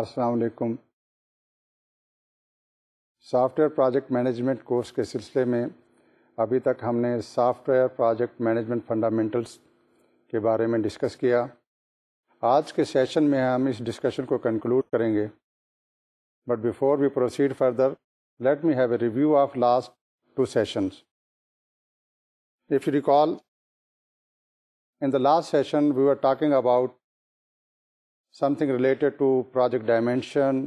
अस्सलाम software project management course के सिलसिले में अभी तक हमने सॉफ्टवेयर प्रोजेक्ट मैनेजमेंट फंडामेंटल्स के बारे में डिस्कस किया आज के सेशन में हम इस डिस्कशन को कंक्लूड करेंगे but before we proceed further let me have a review of last two sessions if you recall in the last session we are talking about something related to project dimension,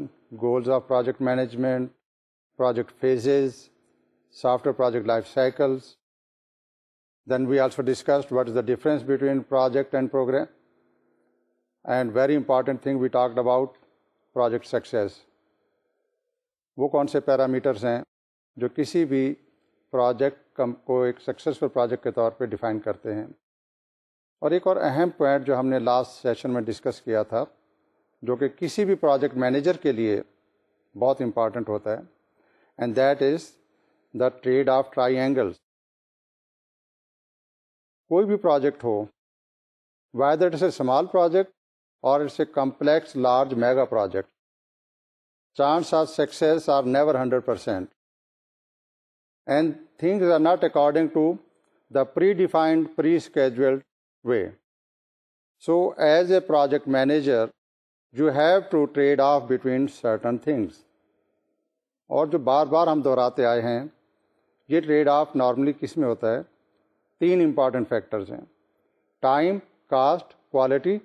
goals of project management, project phases, software project life cycles. Then we also discussed what is the difference between project and program. And very important thing we talked about project success. वो कौन से parameters हैं जो किसी भी project को एक successful project के तौर पे डिफाइन करते اور ایک اور اہم پوائنٹ جو ہم نے لاسٹ سیشن میں ڈسکس کیا تھا जो कि किसी भी प्रोजेक्ट मैनेजर के लिए बहुत इम्पॉर्टेंट होता है and that is the trade off triangles कोई भी प्रोजेक्ट हो whether it's a small project और it's a complex large mega project chance are success are never hundred percent and things are not according to the pre defined pre scheduled way so as a project manager you have to trade off between certain things और जो बार बार हम दोहराते आए हैं ये trade off normally किस में होता है तीन इम्पॉर्टेंट फैक्टर्स हैं टाइम कास्ट क्वालिटी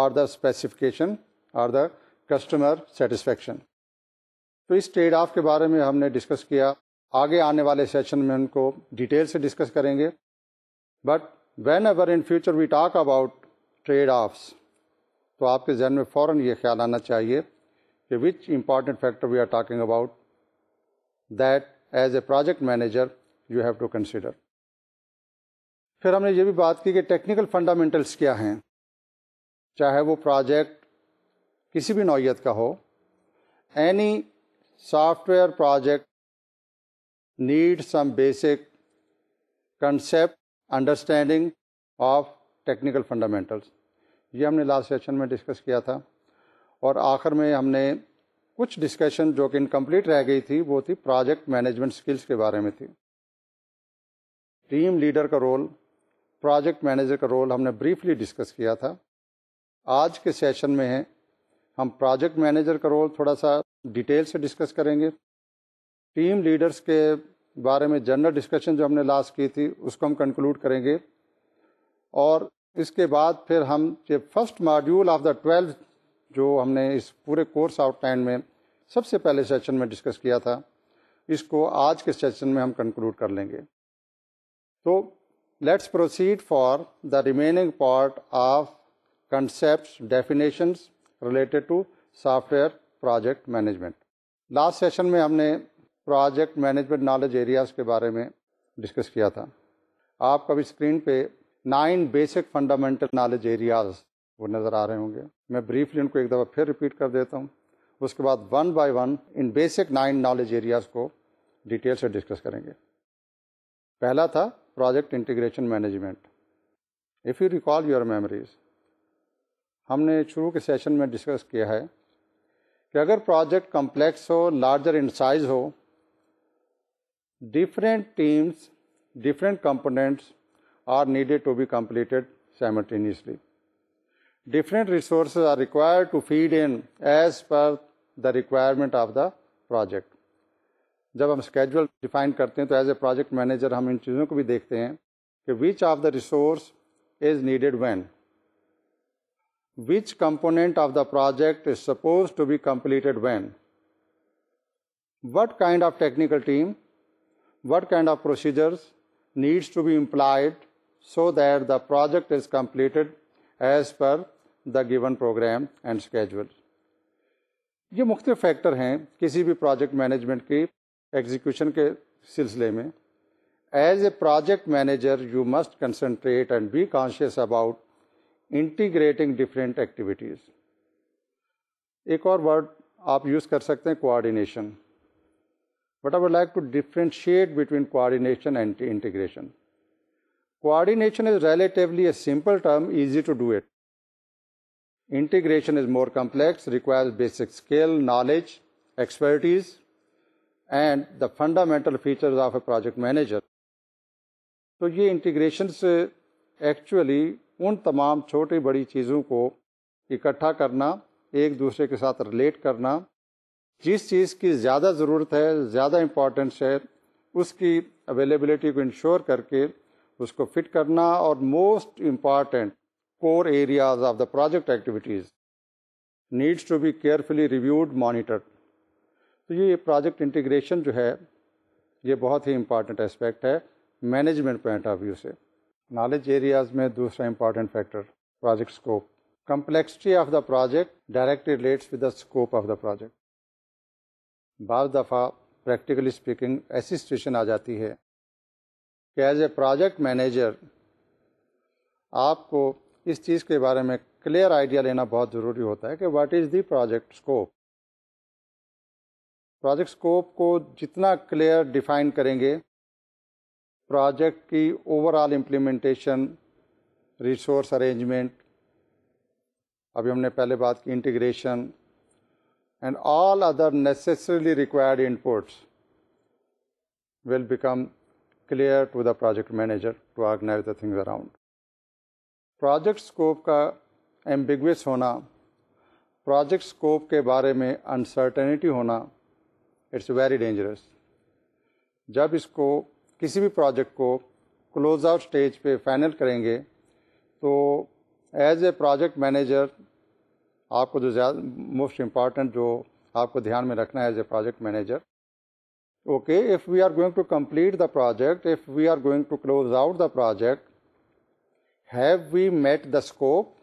और द स्पेसिफिकेशन और द कस्टमर सेटिस्फेक्शन तो इस ट्रेड ऑफ के बारे में हमने डिस्कस किया आगे आने वाले सेशन में उनको डिटेल से डिस्कस करेंगे but whenever in future we talk about trade offs तो आपके जहन में फ़ौर ये ख्याल आना चाहिए कि which important factor we are talking about that as a project manager you have to consider फिर हमने ये भी बात की कि टेक्निकल फंडामेंटल्स क्या हैं चाहे वो प्रोजेक्ट किसी भी नौीयत का हो any software project need some basic concept understanding of technical fundamentals ये हमने लास्ट सेशन में डिस्कस किया था और आखिर में हमने कुछ डिस्कशन जो कि इनकम्प्लीट रह गई थी वो थी प्रोजेक्ट मैनेजमेंट स्किल्स के बारे में थी टीम लीडर का रोल प्रोजेक्ट मैनेजर का रोल हमने ब्रीफली डिस्कस किया था आज के सेशन में है हम प्रोजेक्ट मैनेजर का रोल थोड़ा सा डिटेल से डिस्कस करेंगे टीम लीडर्स के बारे में जनरल डिस्कशन जो हमने लास्ट की थी उसको हम कंक्लूड करेंगे और इसके बाद फिर हम जो first module of the twelfth जो हमने इस पूरे कोर्स आउट टाइम में सबसे पहले सेशन में डिस्कस किया था इसको आज के सेशन में हम कंक्लूड कर लेंगे तो let's proceed for the remaining part of concept definitions related to software project management last session में हमने प्रोजेक्ट मैनेजमेंट नॉलेज एरियाज के बारे में डिस्कस किया था आप कभी स्क्रीन पे nine basic fundamental knowledge areas वो नज़र आ रहे होंगे मैं ब्रीफली उनको एक दफ़ा फिर रिपीट कर देता हूँ उसके बाद one by one in basic nine knowledge areas को डिटेल से डिस्कस करेंगे पहला था project integration management if you recall your memories हमने शुरू के सेशन में डिस्कस किया है कि अगर प्रोजेक्ट कम्प्लेक्स हो लार्जर इन साइज हो different teams different components are needed to be completed simultaneously. Different resources are required to feed in as per the requirement of the project. जब हम schedule define करते हैं तो as a project manager हम इन चीज़ों को भी देखते हैं कि which of the resource is needed when which component of the project is supposed to be completed when what kind of technical team what kind of procedures needs to be implied so that the project is completed as per the given program and schedule. ये मुख्त factor हैं किसी भी project management की execution के सिलसिले में as a project manager you must concentrate and be conscious about integrating different activities एक और वर्ड आप यूज़ कर सकते हैं coordination but I would like to differentiate between coordination and integration Coordination is relatively a simple term, easy to do it. Integration is more complex, requires basic skill, knowledge, expertise, and the fundamental features of a project manager. तो ये integration से actually उन तमाम छोटी बड़ी चीज़ों को इकट्ठा करना एक दूसरे के साथ रिलेट करना जिस चीज़ की ज़्यादा ज़रूरत है ज़्यादा इम्पोर्टेंस है उसकी अवेलेबिलिटी को इंश्योर करके उसको फिट करना और most important core areas of the project activities needs to be carefully reviewed monitored तो ये प्रोजेक्ट इंटीग्रेशन जो है ये बहुत ही इम्पॉर्टेंट एस्पेक्ट है मैनेजमेंट पॉइंट ऑफ व्यू से नॉलेज एरियाज में दूसरा important factor project scope complexity of the project direct relates with the scope of the project. बाज दफ़ा प्रैक्टिकली स्पीकिंग ऐसी सिचुएशन आ जाती है कि एज ए प्रोजेक्ट मैनेजर आपको इस चीज़ के बारे में क्लियर आइडिया लेना बहुत ज़रूरी होता है कि what is the project scope project scope को जितना क्लियर डिफाइन करेंगे प्रोजेक्ट की ओवरऑल इम्प्लीमेंटेशन रिसोर्स अरेंजमेंट अभी हमने पहले बात की integration and all other necessarily required inputs will become clear to the project manager to organize the things around. Project scope का ambiguous होना project scope के बारे में uncertainty होना it's very dangerous. जब इसको किसी भी project को क्लोज आउट स्टेज पे फाइनल करेंगे तो एज ए प्रोजेक्ट मैनेजर आपको जो मोस्ट इम्पॉर्टेंट जो आपको ध्यान में रखना है as a project manager okay if we are going to complete the project if we are going to close out the project have we met the scope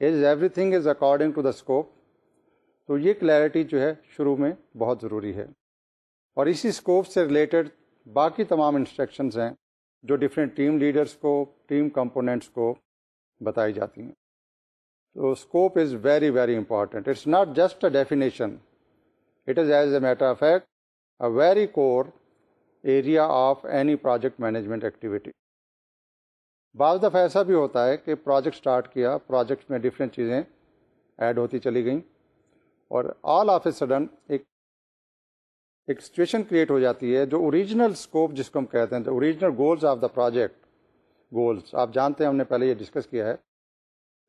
is everything is according to the scope तो ये clarity जो है शुरू में बहुत ज़रूरी है और इसी स्कोप से रिलेटेड बाकी तमाम इंस्ट्रक्शंस हैं जो डिफरेंट टीम लीडर्स को टीम कंपोनेंट्स को बताई जाती हैं तो scope is very very important it's not just a definition it is as a matter of fact a very core area of any project management activity. बाज दफ़ा ऐसा भी होता है कि प्रोजेक्ट स्टार्ट किया प्रोजेक्ट में डिफरेंट चीज़ें ऐड होती चली गई और ऑल ऑफ ए सडन एक एक सिचुएशन क्रिएट हो जाती है जो ओरिजिनल स्कोप जिसको हम कहते हैं original goals of the project goals आप जानते हैं हमने पहले ये डिस्कस किया है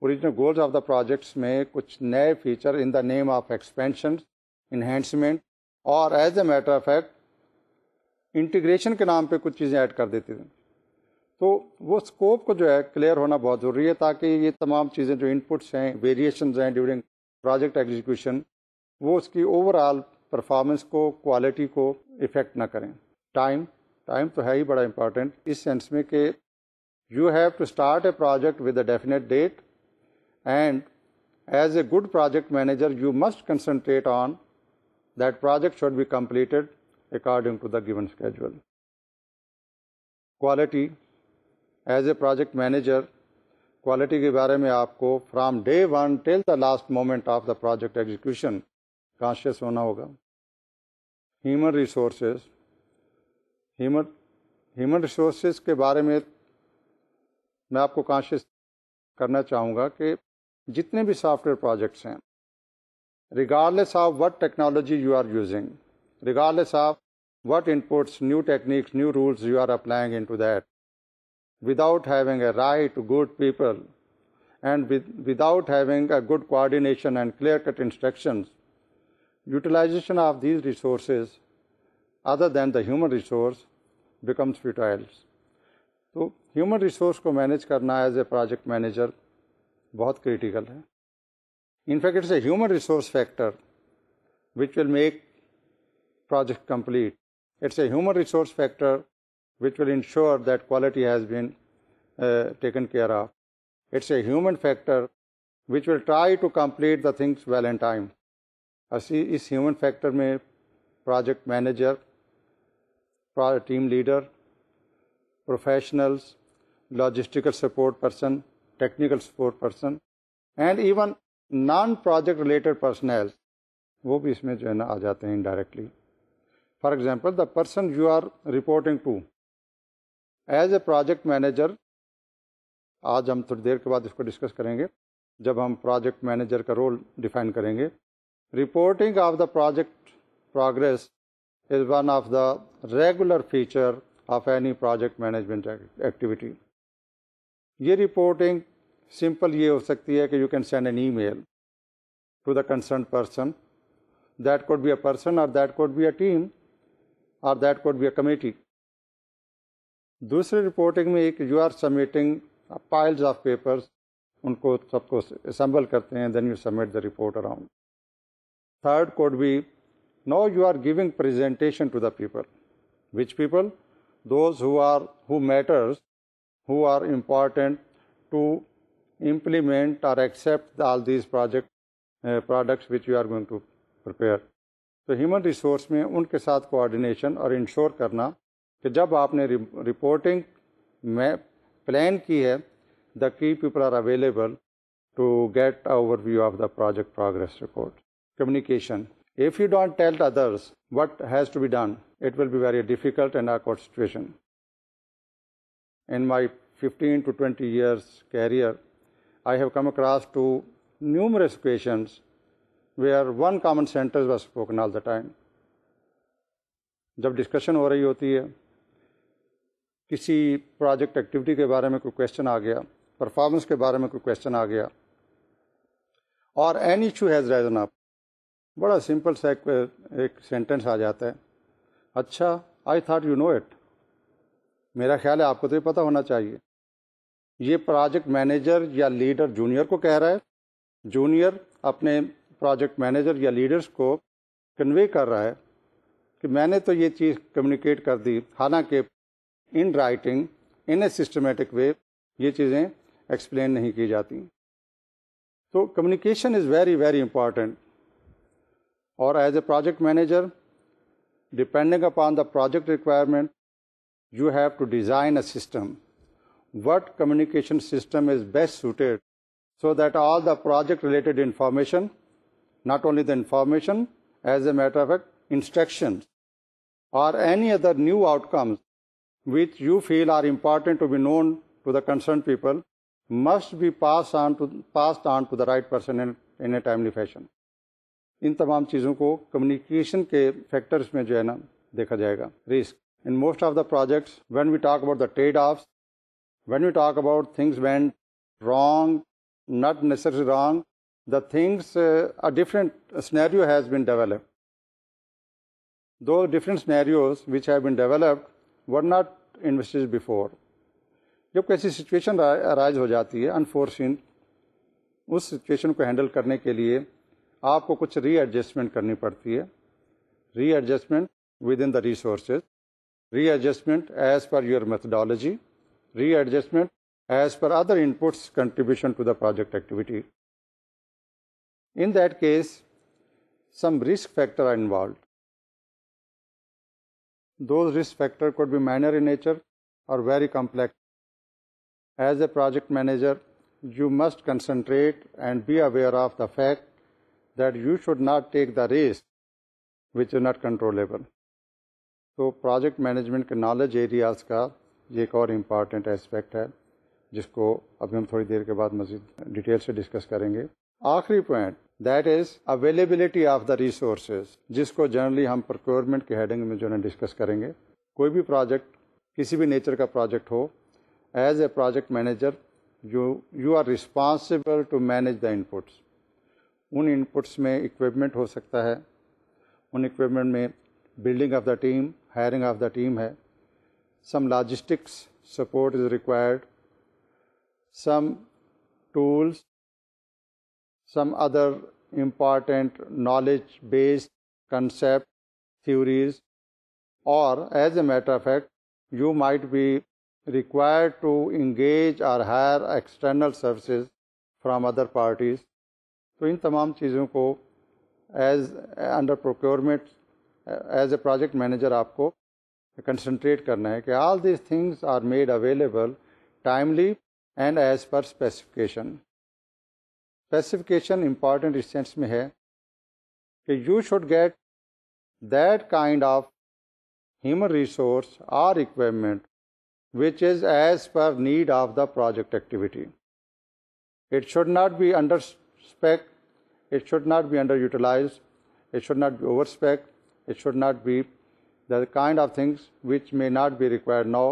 original goals of the projects में कुछ नए feature in the name of expansion enhancement और as a matter of fact integration के नाम पे कुछ चीज़ें ऐड कर देती थी तो वो स्कोप को जो है क्लियर होना बहुत ज़रूरी है ताकि ये तमाम चीज़ें जो इनपुट्स हैं वेरिएशन हैं ड्यूरिंग प्रोजेक्ट एग्जीक्यूशन वो उसकी ओवरऑल परफॉर्मेंस को क्वालिटी को इफ़ेक्ट ना करें टाइम टाइम तो है ही बड़ा इंपॉर्टेंट इस सेंस में कि you have to start a project with a definite date and as a good project manager you must concentrate on That project should be completed according to the given schedule. Quality as a project manager quality के बारे में आपको from day one till the last moment of the project execution conscious होना होगा human resources human human resources के बारे में मैं आपको कॉन्शियस करना चाहूँगा कि जितने भी सॉफ्टवेयर प्रोजेक्ट्स हैं regardless of what technology you are using, regardless of what inputs, new techniques, new rules you are applying into that, without having a right, to good people, and with, without having a good coordination and clear-cut instructions, utilization of these resources, other than the human resource, becomes futile. So, human resource को manage करना as a project manager, बहुत critical है in fact, it's a human resource factor which will make project complete. It's a human resource factor which will ensure that quality has been uh, taken care of. It's a human factor which will try to complete the things well in time. इस human factor में project manager, team leader professionals logistical support person technical support person and even non project related personnel वो भी इसमें जो है ना आ जाते हैं indirectly for example the person you are reporting to as a project manager आज हम थोड़ी देर के बाद इसको डिस्कस करेंगे जब हम प्रोजेक्ट मैनेजर का रोल डिफाइन करेंगे reporting of the project progress is one of the regular feature of any project management activity ये रिपोर्टिंग सिंपल ये हो सकती है कि you can send an email to the concern person that could be a person और that could be a team और that could be a committee दूसरी reporting में एक you are submitting piles of papers उनको सबको assemble करते हैं then you submit the report around third could be no you are giving presentation to the people which people those who are who matters who are important to implement or accept all these project uh, products which you are going to prepare so human resource mein unke sath coordination aur ensure karna ki jab aapne reporting plan ki the key people are available to get overview of the project progress report communication if you don't tell others what has to be done it will be very difficult and awkward situation in my 15 to 20 years career I have come across to numerous occasions where one common sentence was spoken all the time. जब discussion हो रही होती है किसी project activity के बारे में कोई क्वेश्चन आ गया परफॉर्मेंस के बारे में कोई क्वेश्चन आ गया और an issue has risen up बड़ा सिंपल सा एक, एक सेंटेंस आ जाता है अच्छा I thought you know it मेरा ख्याल है आपको तो ये पता होना चाहिए ये प्रोजेक्ट मैनेजर या लीडर जूनियर को कह रहा है जूनियर अपने प्रोजेक्ट मैनेजर या लीडर्स को कन्वे कर रहा है कि मैंने तो ये चीज़ कम्युनिकेट कर दी हालांकि in writing in a systematic way ये चीज़ें एक्सप्लेन नहीं की जाती तो communication is very very important और as a project manager depending upon the project requirement you have to design a system what communication system is best suited so that all the project related information, not only the information, as a matter of fact, instructions or any other new outcomes which you feel are important to be known to the concerned people must be passed on to, passed on to the right person in, in a timely fashion. इन तमाम चीज़ों को communication के factors में जो है ना देखा जाएगा risk in most of the projects when we talk about the trade offs when we talk about things went wrong, not necessarily wrong, the things, uh, a different scenario has been developed. Though different scenarios which have been developed were not investigated before. जब ऐसी situation arise हो जाती है unforeseen उस situation को handle करने के लिए आपको कुछ री एडजस्टमेंट करनी पड़ती है readjustment within the resources readjustment as per your methodology readjustment as per other inputs contribution to the project activity. In that case, some risk factor are involved. Those risk factor could be minor in nature or very complex. As a project manager, you must concentrate and be aware of the fact that you should not take the risk which is not controllable. So project management knowledge areas का ये एक और important aspect है जिसको अभी हम थोड़ी देर के बाद मजीद डिटेल से डिस्कस करेंगे आखिरी point that is availability of the resources जिसको जनरली हम प्रोक्योरमेंट के हेडिंग में जो है डिस्कस करेंगे कोई भी प्रोजेक्ट किसी भी नेचर का प्रोजेक्ट हो as a project manager you you are responsible to manage the inputs उन इनपुट्स में इक्विपमेंट हो सकता है उन इक्विपमेंट में building of the team hiring of the team है some logistics support is required, some tools, some other important knowledge based concept, theories, or as a matter of fact, you might be required to engage or hire external services from other parties. So, in तमाम चीज़ों को as under procurement, as a project manager, आपको Concentrate करना है कि all these things are made available timely and as per specification specification important इस sense में है कि you should get that kind of human resource or equipment which is as per need of the project activity. It should not be under spec, it should not be underutilized, it should not be overspec. it should not be the kind of things which may not be required now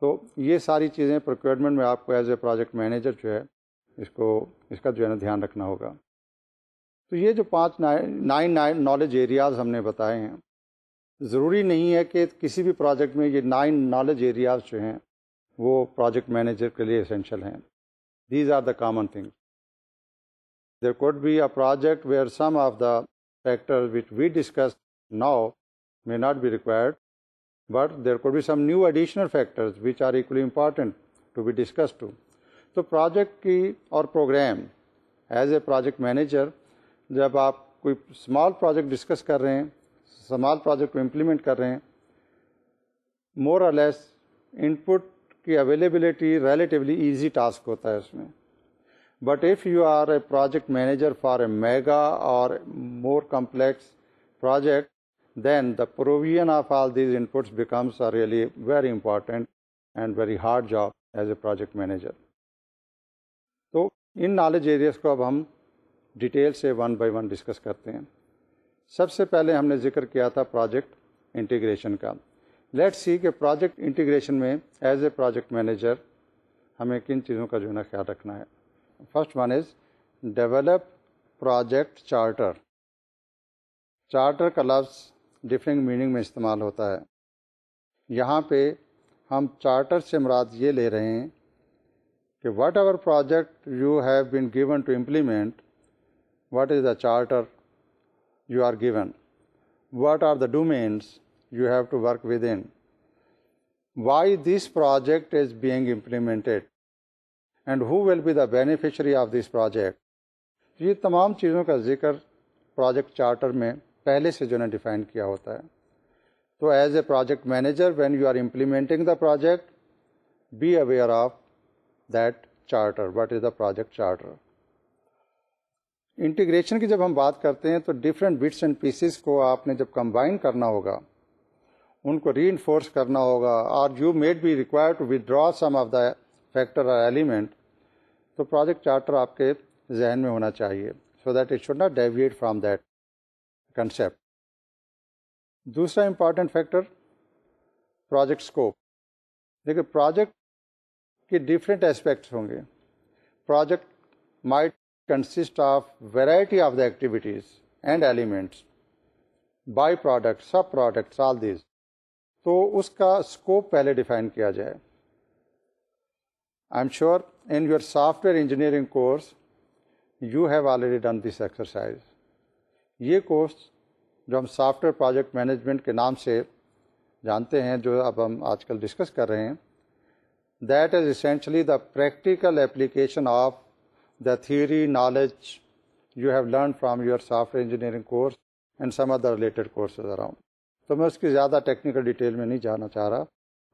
तो ये सारी चीज़ें procurement में आपको as a project manager जो है इसको इसका जो है ना ध्यान रखना होगा तो ये जो पाँच नाइन नाइन नॉलेज एरियाज हमने बताए हैं ज़रूरी नहीं है कि किसी भी प्रोजेक्ट में ये नाइन नॉलेज एरियाज जो हैं वो प्रोजेक्ट मैनेजर के लिए एसेंशियल हैं these are the common things there could be a project where some of the factor which we discuss now may not be required, but there could be some new additional factors which are equally important to be discussed too. तो project की और program as a project manager जब आप कोई small project discuss कर रहे हैं small project को इम्प्लीमेंट कर रहे हैं मोर और लेस इनपुट की अवेलेबिलिटी रिलेटिवली इजी टास्क होता है इसमें but if you are a project manager for a mega और more complex project then the provision of all these inputs becomes a really very important and very hard job as a project manager. तो in knowledge areas को अब हम detail से one by one discuss करते हैं सबसे पहले हमने जिक्र किया था प्रोजेक्ट इंटीग्रेशन का लेट्स सी के प्रोजेक्ट इंटीग्रेशन में एज ए प्रोजेक्ट मैनेजर हमें किन चीज़ों का जो है ना ख्याल रखना है first one is develop project charter charter का लफ्ज़ डिफरेंट मीनिंग में इस्तेमाल होता है यहाँ पे हम चार्टर से मुराद ये ले रहे हैं कि whatever project you have been given to implement what is the charter you are given what are the domains you have to work within, why this project is being implemented, and who will be the beneficiary of this project. ये तमाम चीज़ों का जिक्र project charter में पहले से जो है डिफाइन किया होता है तो as a project manager when you are implementing the project be aware of that charter what is the project charter integration की जब हम बात करते हैं तो डिफरेंट बिट्स एंड पीसीस को आपने जब कंबाइन करना होगा उनको री करना होगा और you may be require to withdraw some of the factor और एलिमेंट तो प्रोजेक्ट चार्टर आपके जहन में होना चाहिए so that it should not deviate from that concept दूसरा इम्पॉर्टेंट फैक्टर प्रोजेक्ट स्कोप देखिए प्रोजेक्ट के डिफरेंट एस्पेक्ट होंगे project might consist of variety of the activities and elements byproduct sub product all this तो उसका scope पहले define किया जाए I am sure in your software engineering course you have already done this exercise ये course जो हम software project management के नाम से जानते हैं जो अब हम आजकल डिस्कस कर रहे हैं that is essentially the practical application of the theory knowledge you have learn from your software engineering course and some other related courses around तो मैं उसकी ज़्यादा टेक्निकल डिटेल में नहीं जाना चाह रहा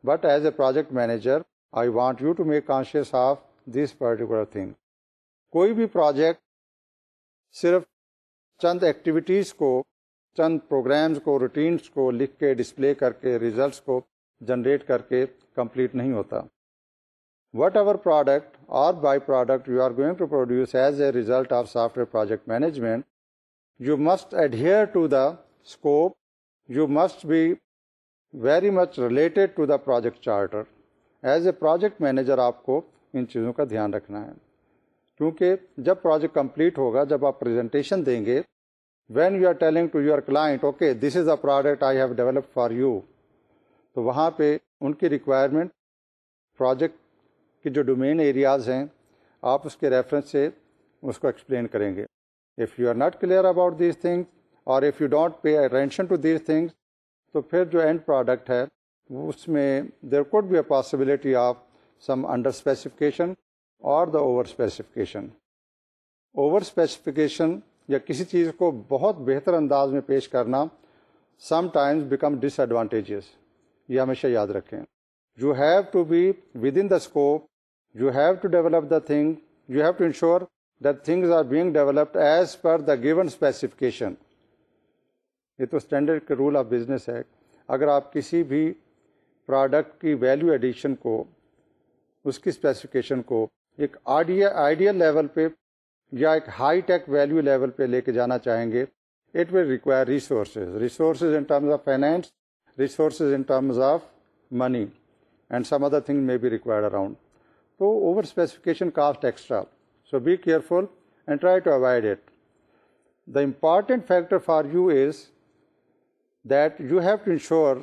but as a project manager I want you to make conscious of this particular thing कोई भी प्रोजेक्ट सिर्फ चंद एक्टिविटीज़ को चंद प्रोग्राम्स को रूटीनस को लिख के डिस्प्ले करके रिजल्ट को जनरेट करके कम्प्लीट नहीं होता वट एवर प्रोडक्ट और byproduct you are going to produce as a result of software project management you must adhere to the scope you must be very much related to the project charter as a project manager आपको इन चीज़ों का ध्यान रखना है क्योंकि जब project complete होगा जब आप प्रेजेंटेशन देंगे when you are telling to your client okay this is a product I have develop for you तो वहाँ पे उनकी रिक्वायरमेंट प्रोजेक्ट के जो डोमेन एरियाज़ हैं आप उसके रेफरेंस से उसको एक्सप्लेन करेंगे if you are not clear about this things और if you don't pay attention to these things तो फिर जो एंड प्रोडक्ट है उसमें there could be a possibility of some under specification और the over specification over specification या किसी चीज़ को बहुत बेहतर अंदाज में पेश करना समटाइम्स बिकम डिसएडवांटेजेस ये हमेशा याद रखें you have to be within the scope you have to develop the thing you have to ensure that things are being developed as per the given specification. ये तो standard rule of business है अगर आप किसी भी product की value addition को उसकी स्पेसिफिकेशन को एक आइडियल लेवल पे या एक हाई टेक वैल्यू लेवल पे लेके जाना चाहेंगे it will require resources resources in terms of finance resources in terms of money and some other thing may be required around so over specification cost extra so be careful and try to avoid it the important factor for you is that you have to ensure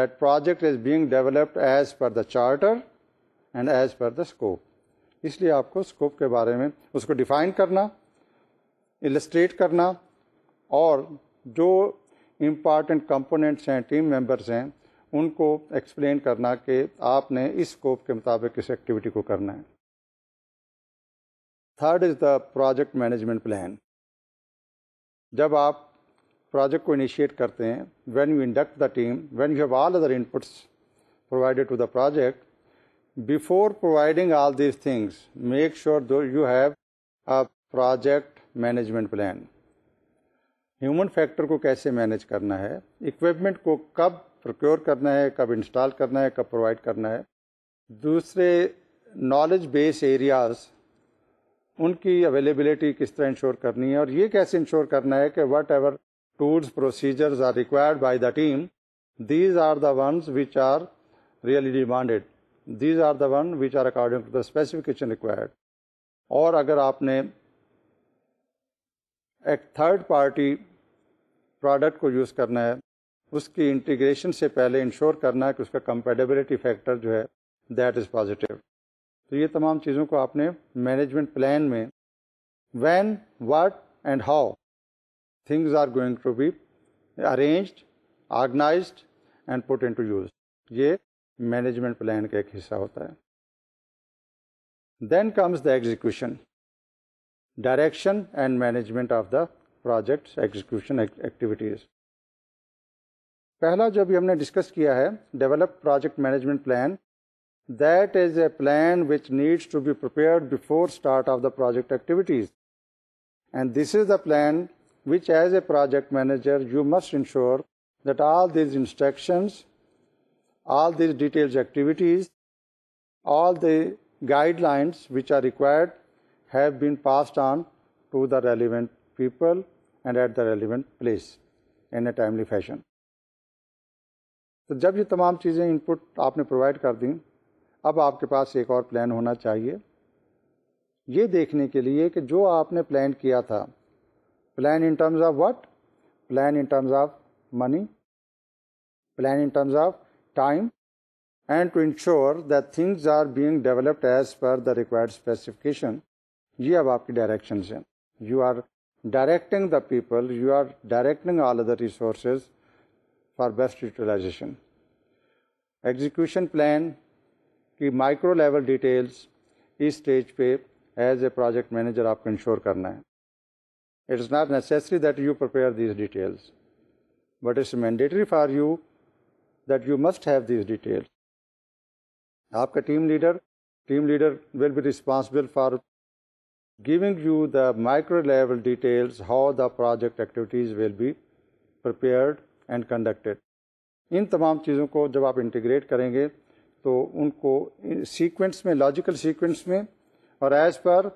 that project is being developed as per the charter and as per the scope इसलिए आपको scope के बारे में उसको define करना illustrate करना और जो इम्पॉर्टेंट कंपोनेंट्स हैं टीम मेंबर्स हैं उनको एक्सप्लेन करना कि आपने इस स्कोप के मुताबिक इस एक्टिविटी को करना है third is the project management plan जब आप प्रोजेक्ट को इनिशिएट करते हैं when you induct the team when you have all other inputs provided to the project before providing all these things, make sure that you have a project management plan. Human factor को कैसे manage करना है equipment को कब procure करना है कब install करना है कब प्रोवाइड करना है दूसरे नॉलेज बेस एरियाज उनकी अवेलेबिलिटी किस तरह इंश्योर करनी है और ये कैसे इंश्योर करना है कि whatever tools procedures are required by the team these are the ones which are really demanded these are then which are according to the specification required और अगर आपने एक थर्ड पार्टी प्रोडक्ट को use करना है उसकी integration से पहले इंश्योर करना है कि उसका कंपेटेबिलिटी फैक्टर जो है दैट इज़ पॉजिटिव तो ये तमाम चीज़ों को आपने मैनेजमेंट प्लान में when what and how things are going to be arranged organized and put into use ये Management plan का एक हिस्सा होता है then comes the execution direction and management of the project execution activities पहला जो भी हमने डिस्कस किया है develop project management plan that is a plan which needs to be prepared before start of the project activities and this is the plan which as a project manager you must ensure that all these instructions all these detailed activities, all the guidelines which are required have been passed on to the relevant people and at the relevant place in a timely fashion. तो जब ये तमाम चीज़ें input आपने provide कर दी अब आपके पास एक और प्लान होना चाहिए ये देखने के लिए कि जो आपने प्लान किया था plan in terms of what plan in terms of money plan in terms of time and to ensure that things are being developed as per the required specification You have आपकी directions, हैं you are directing the people you are directing all other resources for best utilization execution plan की micro level details इस stage पे As a project manager, आपको ensure करना है it is not necessary that you prepare these details but it's mandatory for you that you must have these details. Aapka team leader, team leader will be responsible for giving you the micro level details how the project activities will be prepared and conducted. इन तमाम चीज़ों को जब आप integrate करेंगे तो उनको sequence में लॉजिकल सीक्वेंस में और as per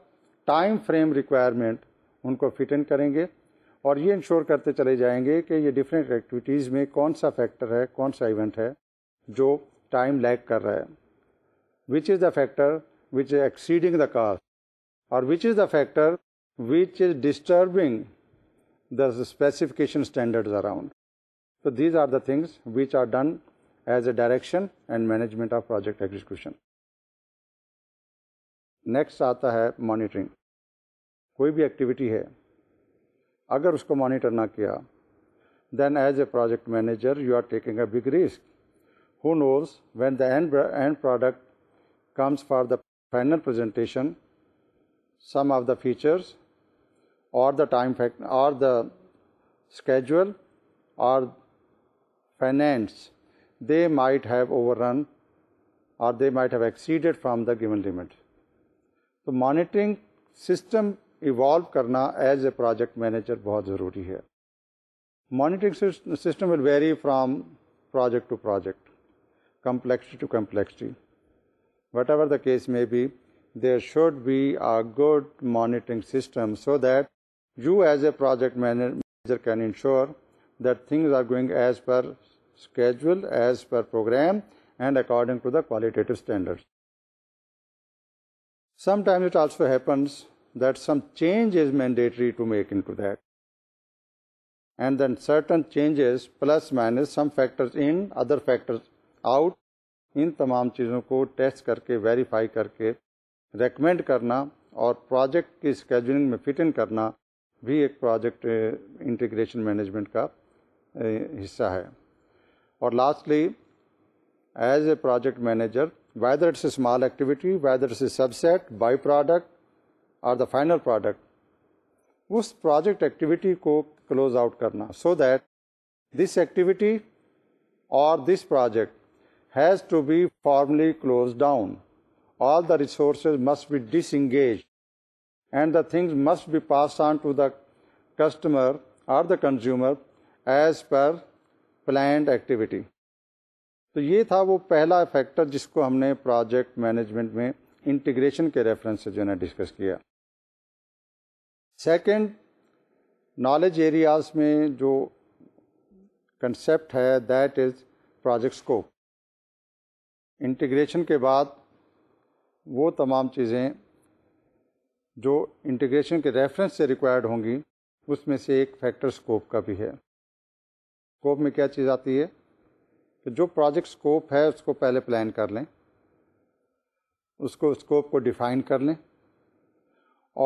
time frame requirement उनको फिट इन करेंगे और ये इंश्योर करते चले जाएंगे कि ये डिफरेंट एक्टिविटीज़ में कौन सा फैक्टर है कौन सा इवेंट है जो टाइम लैग कर रहा है which is the factor which is exceeding the cost और which is the factor which is disturbing the specification standards around. So these are the things which are done as a direction and management of project execution. Next आता है monitoring. कोई भी activity है अगर उसको monitor ना किया then as a project manager you are taking a big risk who knows when the end, product comes for the final presentation some of the features or the time fact or the schedule or finance they might have overrun or they might have exceeded from the given limit So, monitoring system evolve करना as a project manager बहुत ज़रूरी है Monitoring system will vary from project to project, complexity to complexity. Whatever the case may be, there should be a good monitoring system so that you as a project manager can ensure that things are going as per schedule, as per program and according to the qualitative standards. Sometimes it also happens that some change is mandatory to make into that. And then certain changes plus minus some factors in, other factors out, इन तमाम चीज़ों को test करके verify करके recommend करना और project की scheduling में fit in करना भी एक प्रोजेक्ट इंटीग्रेशन मैनेजमेंट का हिस्सा है और lastly as a project manager whether it's a small activity, whether it's a subset, by product, or the final product उस project activity को close out करना so that this activity or this project has to be formally closed down all the resources must be disengaged and the things must be passed on to the customer or the consumer as per planned activity So, ये था वो पहला factor जिसको हमने project management में integration के reference से जो है डिस्कस किया सेकेंड नॉलेज एरियाज में जो कंसेप्ट है that is project scope integration के बाद वो तमाम चीज़ें जो इंटीग्रेशन के रेफरेंस से रिक्वायर्ड होंगी उसमें से एक फैक्टर स्कोप का भी है स्कोप में क्या चीज़ आती है कि जो प्रोजेक्ट स्कोप है उसको पहले प्लान कर लें उसको स्कोप को डिफाइन कर लें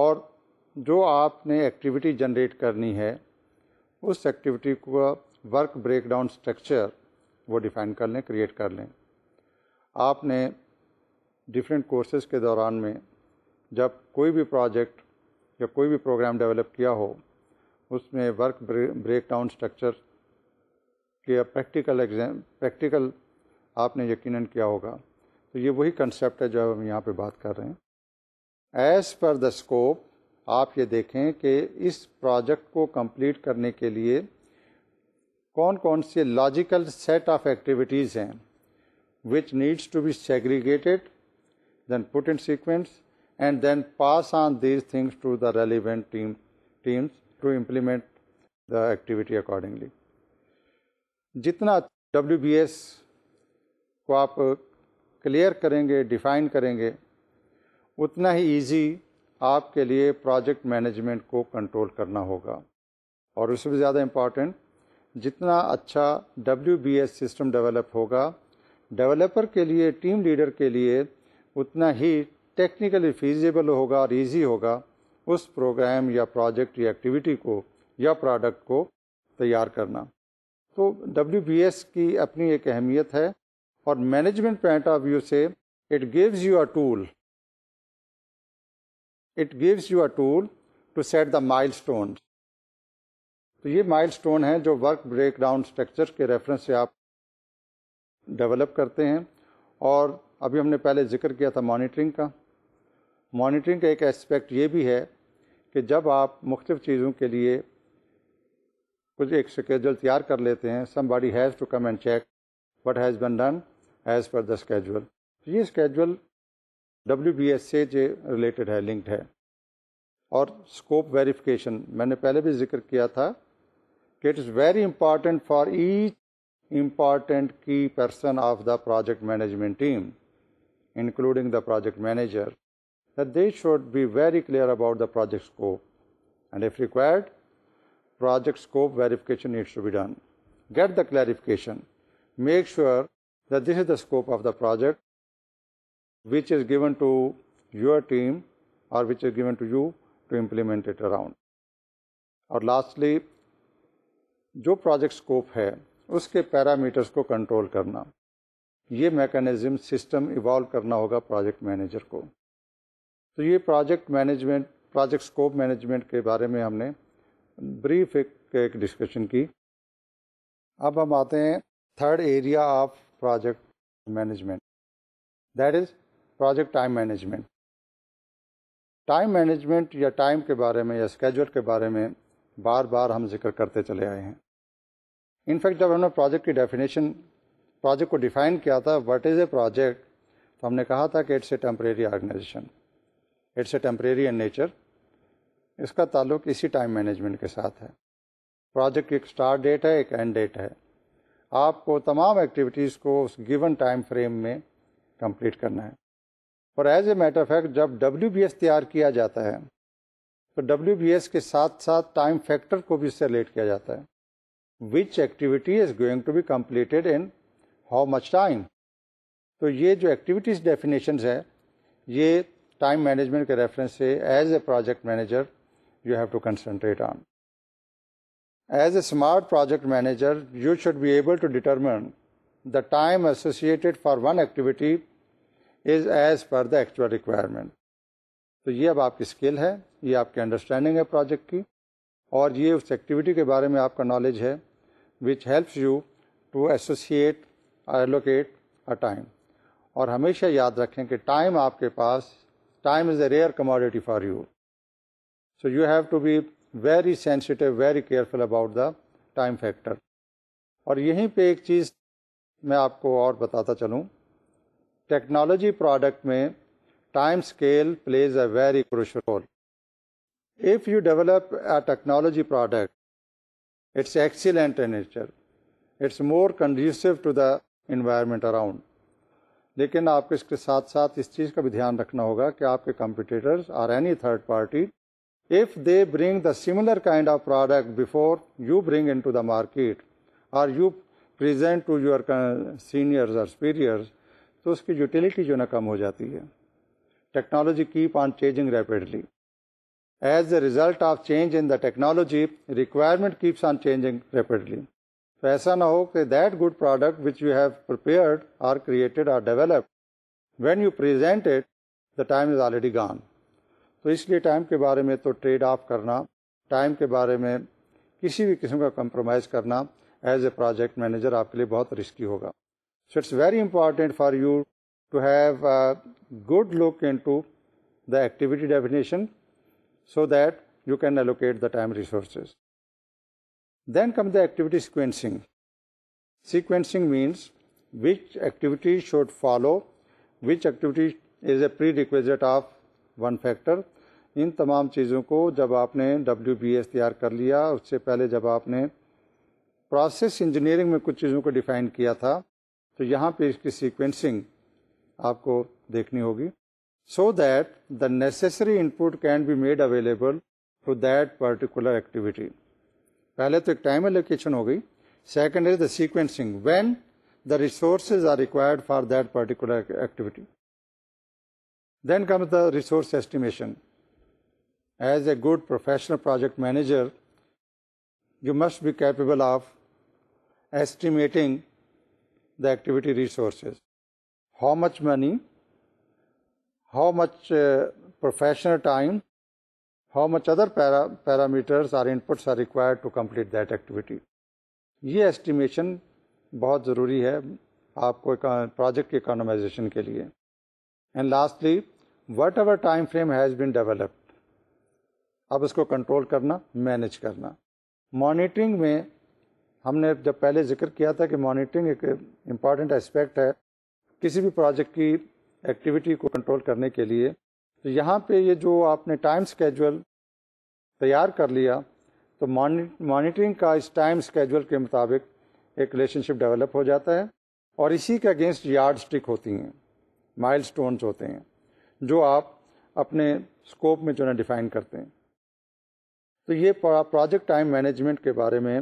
और जो आपने एक्टिविटी जनरेट करनी है उस एक्टिविटी को वर्क ब्रेक डाउन स्ट्रक्चर वो डिफाइन कर लें क्रिएट कर लें आपने डिफरेंट कोर्सेज के दौरान में जब कोई भी प्रोजेक्ट या कोई भी प्रोग्राम डेवलप किया हो उसमें वर्क ब्रेक डाउन स्ट्रक्चर के प्रैक्टिकल एग्जाम प्रैक्टिकल आपने यकीनन किया होगा तो ये वही कंसेप्ट है जो हम यहाँ पे बात कर रहे हैं एज़ पर द स्कोप आप ये देखें कि इस प्रोजेक्ट को कंप्लीट करने के लिए कौन कौन से लॉजिकल सेट ऑफ एक्टिविटीज़ हैं which needs to be segregated, then put in sequence, and then pass on these things to the relevant team, teams to implement the activity accordingly. जितना W B S को आप clear करेंगे define करेंगे उतना ही easy आपके लिए project management को control करना होगा और उससे भी ज़्यादा इम्पॉर्टेंट जितना अच्छा डब्ल्यू सिस्टम डेवलप होगा डेवलपर के लिए टीम लीडर के लिए उतना ही टेक्निकली फीजिबल होगा और ईजी होगा उस प्रोग्राम या प्रोजेक्ट या एक्टिविटी को या प्रोडक्ट को तैयार करना तो डब्ल्यू की अपनी एक अहमियत है और मैनेजमेंट पॉइंट ऑफ व्यू से it gives you a tool it gives you a tool to set the milestone तो ये माइल स्टोन है जो वर्क ब्रेक डाउन स्ट्रक्चर के रेफरेंस से आप डेवलप करते हैं और अभी हमने पहले जिक्र किया था मॉनिटरिंग का मॉनिटरिंग का एक एस्पेक्ट ये भी है कि जब आप मुख्त चीज़ों के लिए कुछ एक स्केजल तैयार कर लेते हैं somebody has to come and check what has been done as per the schedule ये स्केजल डब्ल्यू बी एस से जो रिलेटेड है लिंक्ड है और स्कोप वेरिफिकेशन मैंने पहले भी जिक्र किया था कि it is very important for each important key person of the project management team, including the project manager, that they should be very clear about the project scope. And if required, project scope verification needs to be done. Get the clarification. Make sure that this is the scope of the project which is given to your team or which is given to you to implement it around. और lastly जो project scope है उसके parameters को control करना ये mechanism system evolve करना होगा project manager को तो ये project management project scope management के बारे में हमने ब्रीफ एक, एक डिस्कशन की अब हम आते हैं third area of project management that is project time management time management या टाइम के बारे में या स्केजल के बारे में बार बार हम जिक्र करते चले आए हैं इनफैक्ट जब हमने प्रोजेक्ट की डेफिनेशन प्रोजेक्ट को डिफाइन किया था व्हाट इज़ ए प्रोजेक्ट तो हमने कहा था कि it's a temporary organization it's a temporary in nature इसका ताल्लुक इसी टाइम मैनेजमेंट के साथ है प्रोजेक्ट की एक स्टार्ट डेट है एक एंड डेट है आपको तमाम एक्टिविटीज़ को उस गिवन टाइम फ्रेम में कंप्लीट करना है और एज ए मैटर फैक्ट जब डब्ल्यू तैयार किया जाता है तो डब्ल्यू के साथ साथ टाइम फैक्टर को भी इससे रिलेट किया जाता है which activity is going to be completed in how much time तो ये जो एक्टिविटीज डेफिनेशन है ये टाइम मैनेजमेंट के रेफरेंस से as a project manager you have to concentrate on as a smart project manager you should be able to determine the time associated for one activity is as per the actual requirement तो ये अब आपकी skill है ये आपकी understanding है project की और ये उस एक्टिविटी के बारे में आपका नॉलेज है which helps you to associate allocate a time और हमेशा याद रखें कि टाइम आपके पास time is a rare commodity for you so you have to be very sensitive very careful about the time factor और यहीं पे एक चीज़ मैं आपको और बताता चलूँ technology product mein time scale plays a very crucial role. If you develop a technology product, it's excellent in nature. It's more conducive to the environment around. लेकिन आपको इसके साथ साथ इस चीज़ का भी ध्यान रखना होगा कि आपके कंपटीटर्स और any third party if they bring the similar kind of product before you bring into the market और you present to your seniors or superiors, तो उसकी यूटिलिटी जो ना कम हो जाती है technology keep on changing rapidly as a result of change in the technology requirement keeps on changing rapidly तो ऐसा ना हो कि that good product which you have prepared or created or developed when you present it the time is already gone तो इसलिए time के बारे में तो ट्रेड ऑफ करना टाइम के बारे में किसी भी किस्म का कंप्रोमाइज़ करना एज ए प्रोजेक्ट मैनेजर आपके लिए बहुत रिस्की होगा So it's very important for you to have a good look into the activity definition so that you can allocate the time resources. Then comes the activity sequencing. Sequencing means which activity should follow, which activity is a prerequisite of one factor इन तमाम चीज़ों को जब आपने W B S तैयार कर लिया उससे पहले जब आपने प्रोसेस इंजीनियरिंग में कुछ चीज़ों को डिफाइन किया था तो यहाँ पे इसकी सीक्वेंसिंग आपको देखनी होगी so that the necessary input can be made available to that particular activity पहले तो एक टाइम एलोकेशन हो गई second is the sequencing when the resources are required for that particular activity then come the resource estimation as a good professional project manager you must be capable of estimating the activity resources. How much money, how much uh, professional time, how much other para parameters or inputs are required to complete that activity. ये estimation बहुत ज़रूरी है आपको project economization के लिए. And lastly, whatever time frame has been developed, अब इसको control करना, manage करना. मॉनिटरिंग में हमने जब पहले जिक्र किया था कि मॉनिटरिंग एक इम्पॉर्टेंट एस्पेक्ट है किसी भी प्रोजेक्ट की एक्टिविटी को कंट्रोल करने के लिए तो यहाँ पे ये जो आपने टाइम स्केजुअल तैयार कर लिया तो मॉनिटरिंग का इस टाइम स्केजुअल के मुताबिक एक रिलेशनशिप डेवलप हो जाता है और इसी के अगेंस्ट यार्ड स्टिक होती हैं माइल होते हैं जो आप अपने स्कोप में जो है डिफाइन करते हैं तो ये प्रोजेक्ट टाइम मैनेजमेंट के बारे में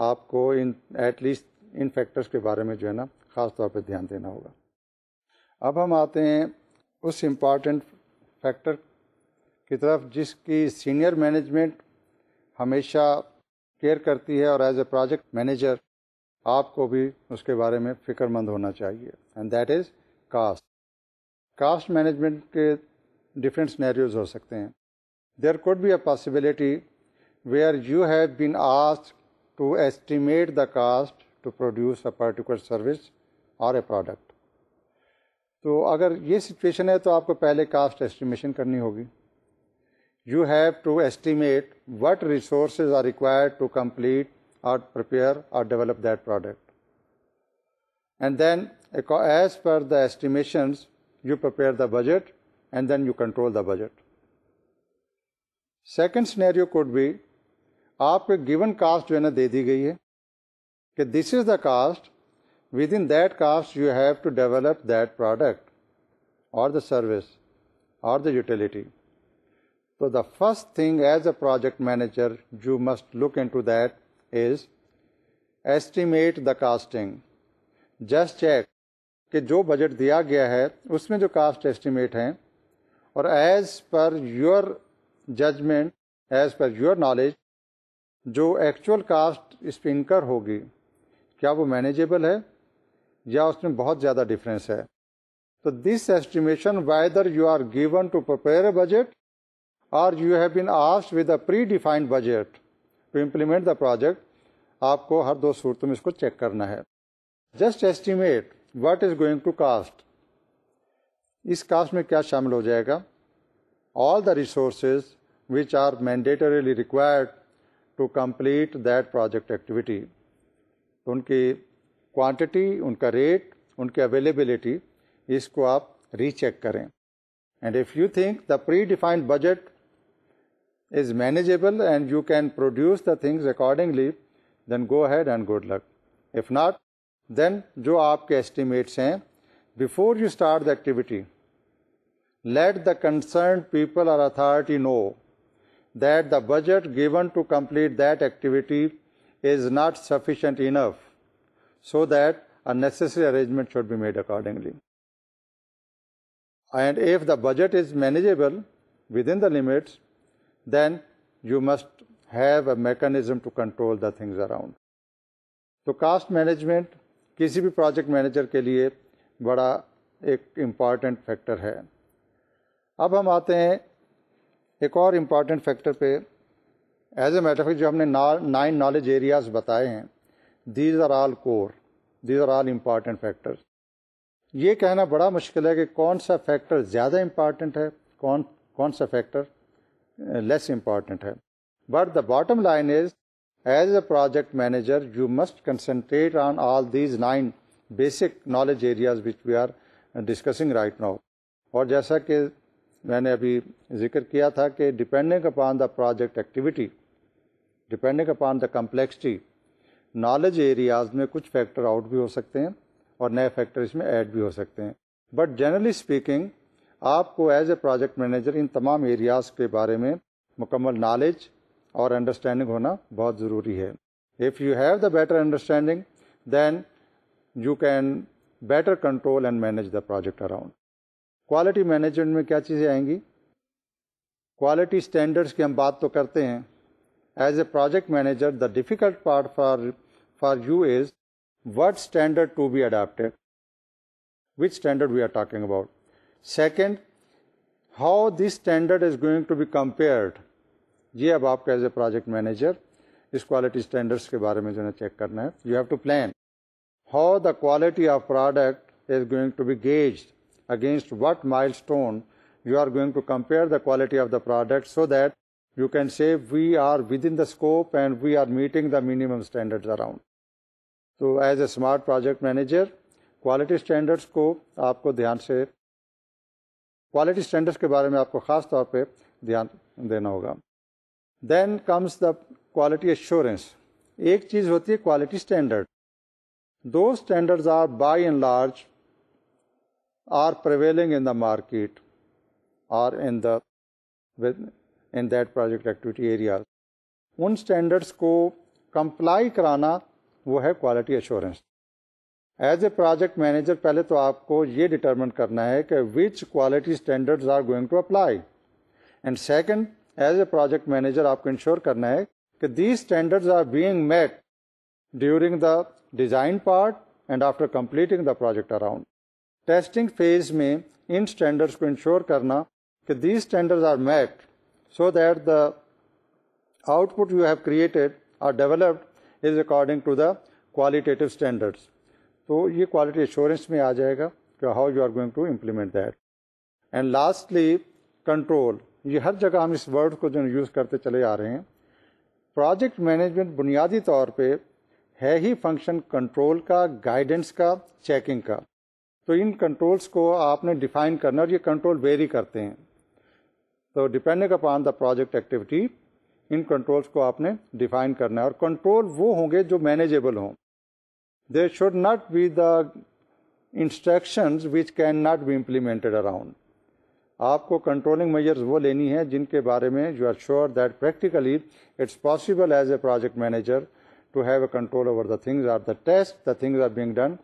आपको इन एटलीस्ट इन फैक्टर्स के बारे में जो है ना ख़ास तौर पर ध्यान देना होगा अब हम आते हैं उस इम्पॉर्टेंट फैक्टर की तरफ जिसकी सीनियर मैनेजमेंट हमेशा केयर करती है और एज ए प्रोजेक्ट मैनेजर आपको भी उसके बारे में फ़िक्रमंद होना चाहिए and that is cost cost management के डिफरेंट स्नैरियोज हो सकते हैं there could be a possibility where you have been asked to estimate the cost to produce a particular service a product. Product तो अगर ये सिचुएशन है तो आपको पहले कास्ट एस्टिमेशन करनी होगी You have to estimate what resources are required to complete or prepare or develop that product. And then, as per the estimations, you prepare the budget, and then you control the budget. Second scenario could be. आपको given cost जो है ना दे दी गई है कि this is the cost within that cost you have to develop that product और द सर्विस और द यूटिलिटी तो the first thing as a project manager you must look into that is estimate the costing just check कि जो budget दिया गया है उसमें जो कास्ट एस्टिमेट हैं और as per your judgement as per your knowledge जो एक्चुअल कास्ट स्पिनकर होगी क्या वो मैनेजेबल है या उसमें बहुत ज़्यादा डिफरेंस है तो this estimation whether you are given to prepare a budget और you have been asked with a predefined budget to implement the project आपको हर दो सूरत में इसको चेक करना है just estimate what is going to cost इस कास्ट में क्या शामिल हो जाएगा all the resources which are mandatorily required to complete that project activity उनकी क्वांटिटी उनका रेट उनकी अवेलेबिलिटी इसको आप रीचेक करें and if you think the pre predefined budget is manageable and you can produce the things accordingly, then go ahead and good luck. If not, then जो आपके estimates हैं, before you start the activity, let the concerned people or authority know that the budget given to complete that activity is not sufficient enough so that a necessary arrangement should be made accordingly. And if the budget is manageable within the limits, then you must have a mechanism to control the things around. So, cost management, KCB project manager manager के लिए बड़ा एक important factor है अब हम आते हैं एक और इम्पॉर्टेंट फैक्टर पे एज ए मैटर फैक्ट जो हमने नाइन नॉलेज एरियाज बताए हैं these are all core these are all important factors ये कहना बड़ा मुश्किल है कि कौन सा फैक्टर ज़्यादा इम्पॉर्टेंट है कौन कौन सा फैक्टर लेस इम्पॉर्टेंट है but the bottom line is as a project manager you must concentrate on all these nine basic knowledge areas which we are discussing right now और जैसा कि मैंने अभी जिक्र किया था कि depending upon the project activity depending upon the complexity knowledge areas में कुछ फैक्टर आउट भी हो सकते हैं और नए फैक्टर इसमें ऐड भी हो सकते हैं बट जनरली स्पीकिंग आपको एज ए प्रोजेक्ट मैनेजर इन तमाम एरियाज़ के बारे में मुकम्मल नॉलेज और अंडरस्टैंडिंग होना बहुत ज़रूरी है if you have the better understanding then you can better control and manage the project around quality management में क्या चीज़ें आएंगी क्वालिटी स्टैंडर्ड्स की हम बात तो करते हैं as a project manager the difficult part for for you is what standard to be adapted which standard we are talking about second how this standard is going to be compared ये अब आपको as a project manager इस quality standards के बारे में जो है check करना है you have to plan how the quality of product is going to be gauged against what milestone you are going to compare the quality of the product so that you can say we are within the scope and we are meeting the minimum standards around. So as a smart project manager, quality standards ko aapko dhyan se, quality standards ke बारे mein aapko khas taur pe dhyan dena hoga. Then comes the quality assurance. Ek cheez hoti hai quality standard. Those standards are by and large are prevailing in the market or in the in that project activity areas उन standards को comply कराना वो है quality assurance as a project manager पहले तो आपको ये determine करना है कि which quality standards are going to apply and second as a project manager आपको इंश्योर करना है कि these standards are being met during the design part and after completing the project around testing phase में इन standards को ensure करना कि these standards are met so that the output you have created और developed is according to the qualitative standards तो ये quality assurance में आ जाएगा कि how you are going to implement that and lastly control ये हर जगह हम इस वर्ड को जो यूज़ करते चले आ रहे हैं प्रोजेक्ट मैनेजमेंट बुनियादी तौर पे है ही फंक्शन कंट्रोल का गाइडेंस का चेकिंग का तो इन कंट्रोल्स को आपने डिफाइन करना और ये कंट्रोल वेरी करते हैं तो depending upon the project activity इन कंट्रोल्स को आपने डिफाइन करना है और कंट्रोल वो होंगे जो मैनेजेबल हों they should not be the instructions which can not be implemented around आपको कंट्रोलिंग मेजर्स वो लेनी है जिनके बारे में you are sure that practically it's possible as a project manager to have a control over the things are the test the things are being done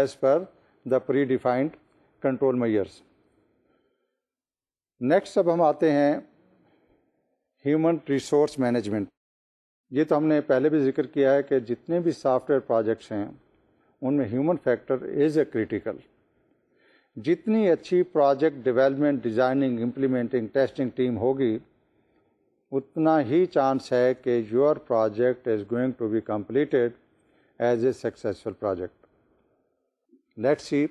as per the predefined control measures next अब हम आते हैं human resource management ये तो हमने पहले भी जिक्र किया है कि जितने भी सॉफ्टवेयर प्रोजेक्ट्स हैं उनमें human factor is a critical जितनी अच्छी project development designing implementing testing team होगी उतना ही चांस है कि your project is going to be completed as a successful project let's see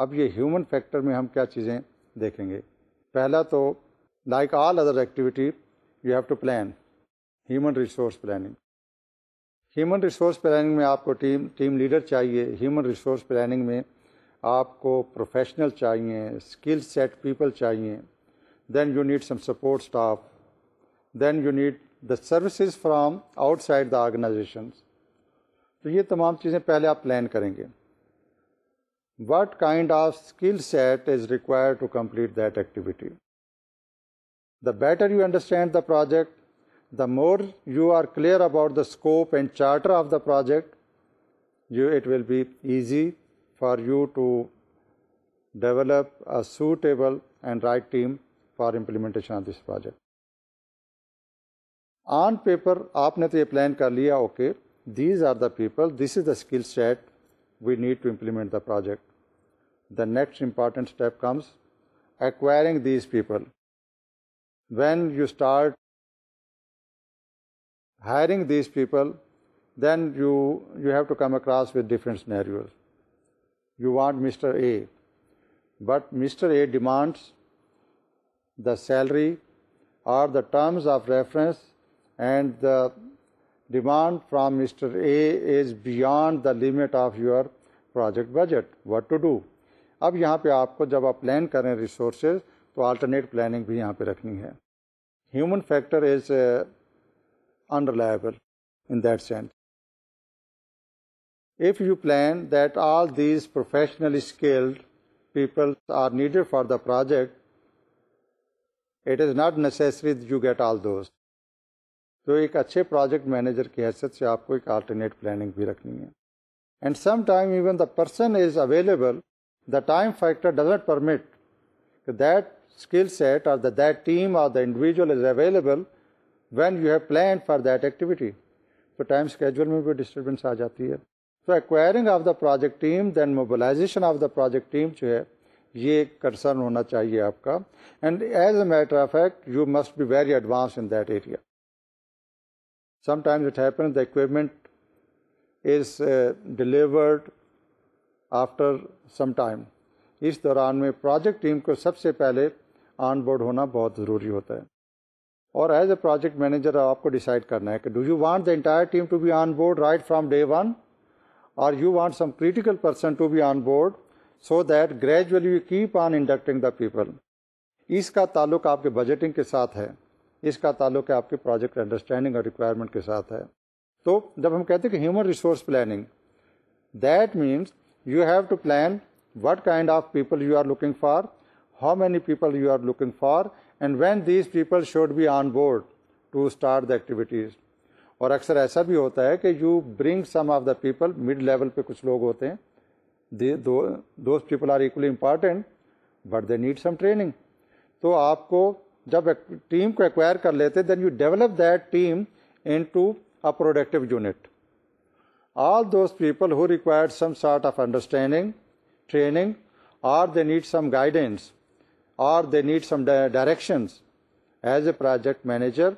अब ये ह्यूमन फैक्टर में हम क्या चीज़ें देखेंगे पहला तो like all other activity you have to plan human resource planning human resource planning में आपको टीम टीम लीडर चाहिए ह्यूमन रिसोर्स प्लानिंग में आपको प्रोफेशनल चाहिए स्किल सेट पीपल चाहिए then you need some support staff then you need the services from outside the organization तो ये तमाम चीज़ें पहले आप प्लान करेंगे what kind of skill set is required to complete that activity. The better you understand the project, the more you are clear about the scope and charter of the project, you, it will be easy for you to develop a suitable and right team for implementation of this project. On paper, आपने तो ये plan कर लिया okay these are the people this is the skill we need to implement the project. The next important step comes acquiring these people. When you start hiring these people, then you, you have to come across with different scenarios. You want Mr. A, but Mr. A demands the salary or the terms of reference and the demand from Mr. A is beyond the limit of your project budget. What to do? अब यहाँ पे आपको जब आप plan करें resources तो alternate planning भी यहाँ पे रखनी है human factor is unreliable in that sense if you plan that all these professionally skilled people are needed for the project, it is not necessary that you get all those. तो एक अच्छे project manager की हैसियत से आपको एक alternate planning भी रखनी है and some time even the person is available the time factor doesn't permit that skill set or the, that team or the individual is available when you have planned for that activity. So time schedule में भी disturbance आ जाती है. So acquiring of the project team, then mobilization of the project team जो है ये concern होना चाहिए आपका. And as a matter of fact, you must be very advanced in that area. Sometimes it happens the equipment is uh, delivered after some time. इस दौरान में project team को सबसे पहले ऑन बोर्ड होना बहुत ज़रूरी होता है और एज ए प्रोजेक्ट मैनेजर आपको डिसाइड करना है कि do you want the entire team to be on board right from day one और you want some critical person to be on board so that gradually you keep on inducting the people इसका ताल्लुक आपके budgeting के साथ है इसका ताल्लुक है आपके प्रोजेक्ट अंडरस्टैंडिंग और रिक्वायरमेंट के साथ है तो जब हम कहते हैं कि human resource planning that means you have to plan what kind of people you are looking for, how many people you are looking for, and when these people should be on board to start the activities. और अक्सर ऐसा भी होता है कि you bring some of the people mid level पे कुछ लोग होते हैं दोस्त people are equally important but they need some training तो आपको जब टीम को एक्वायर कर लेते then you develop that team into a productive unit all those people who require some sort of understanding, training, or they need some guidance, or they need some di directions. As a project manager,